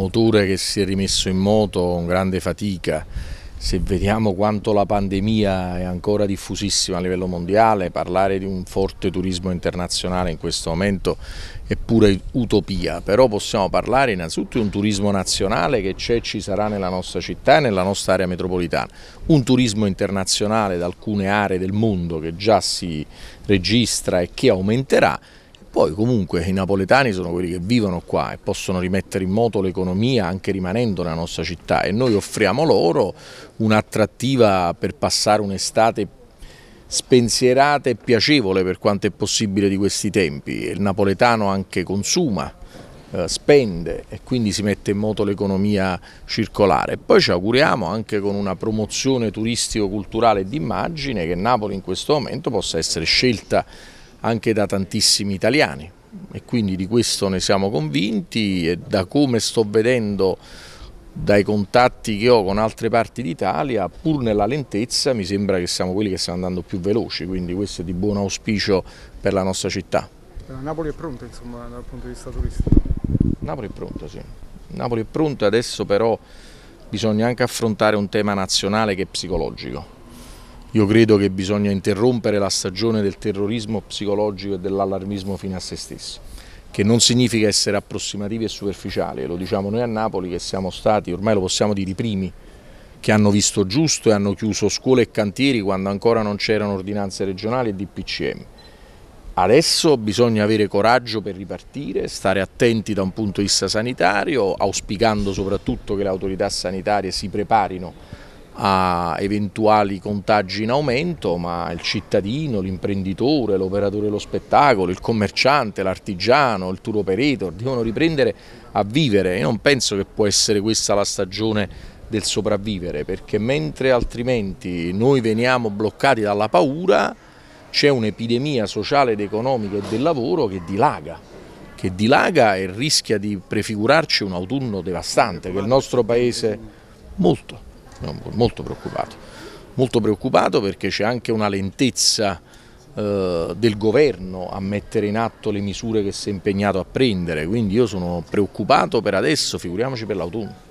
motore che si è rimesso in moto con grande fatica, se vediamo quanto la pandemia è ancora diffusissima a livello mondiale, parlare di un forte turismo internazionale in questo momento è pura utopia, però possiamo parlare innanzitutto di un turismo nazionale che c'è e ci sarà nella nostra città e nella nostra area metropolitana, un turismo internazionale da alcune aree del mondo che già si registra e che aumenterà, poi comunque i napoletani sono quelli che vivono qua e possono rimettere in moto l'economia anche rimanendo nella nostra città e noi offriamo loro un'attrattiva per passare un'estate spensierata e piacevole per quanto è possibile di questi tempi. Il napoletano anche consuma, eh, spende e quindi si mette in moto l'economia circolare. Poi ci auguriamo anche con una promozione turistico-culturale d'immagine che Napoli in questo momento possa essere scelta anche da tantissimi italiani e quindi di questo ne siamo convinti e da come sto vedendo dai contatti che ho con altre parti d'Italia, pur nella lentezza, mi sembra che siamo quelli che stiamo andando più veloci, quindi questo è di buon auspicio per la nostra città. Eh, Napoli è pronta insomma dal punto di vista turistico? Napoli è pronta sì, Napoli è pronta adesso però bisogna anche affrontare un tema nazionale che è psicologico io credo che bisogna interrompere la stagione del terrorismo psicologico e dell'allarmismo fino a se stesso, che non significa essere approssimativi e superficiali, lo diciamo noi a Napoli che siamo stati, ormai lo possiamo dire, i primi che hanno visto giusto e hanno chiuso scuole e cantieri quando ancora non c'erano ordinanze regionali e DPCM. Adesso bisogna avere coraggio per ripartire, stare attenti da un punto di vista sanitario, auspicando soprattutto che le autorità sanitarie si preparino a eventuali contagi in aumento, ma il cittadino, l'imprenditore, l'operatore dello spettacolo, il commerciante, l'artigiano, il tour operator devono riprendere a vivere. Io non penso che può essere questa la stagione del sopravvivere, perché mentre altrimenti noi veniamo bloccati dalla paura, c'è un'epidemia sociale ed economica e del lavoro che dilaga che dilaga e rischia di prefigurarci un autunno devastante che il nostro paese molto molto preoccupato, molto preoccupato perché c'è anche una lentezza eh, del governo a mettere in atto le misure che si è impegnato a prendere, quindi io sono preoccupato per adesso, figuriamoci per l'autunno.